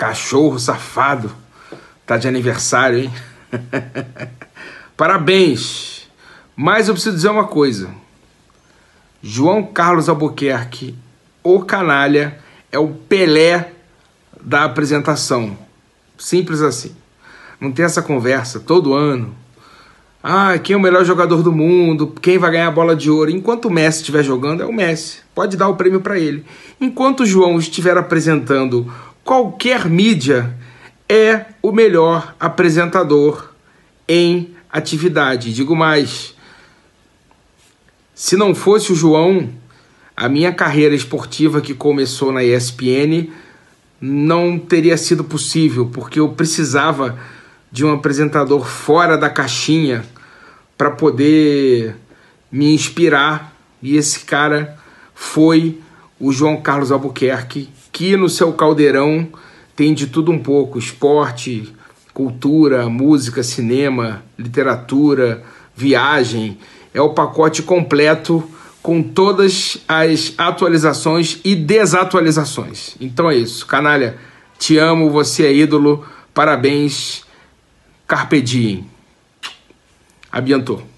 Cachorro safado. Tá de aniversário, hein? Parabéns! Mas eu preciso dizer uma coisa. João Carlos Albuquerque, o canalha, é o Pelé da apresentação. Simples assim. Não tem essa conversa todo ano. Ah, quem é o melhor jogador do mundo? Quem vai ganhar a bola de ouro? Enquanto o Messi estiver jogando, é o Messi. Pode dar o prêmio para ele. Enquanto o João estiver apresentando qualquer mídia, é o melhor apresentador em atividade. Digo mais, se não fosse o João, a minha carreira esportiva que começou na ESPN não teria sido possível, porque eu precisava de um apresentador fora da caixinha para poder me inspirar, e esse cara foi o João Carlos Albuquerque, que no seu caldeirão tem de tudo um pouco: esporte, cultura, música, cinema, literatura, viagem. É o pacote completo com todas as atualizações e desatualizações. Então é isso, canalha. Te amo, você é ídolo. Parabéns. Carpe diem. Abiantou.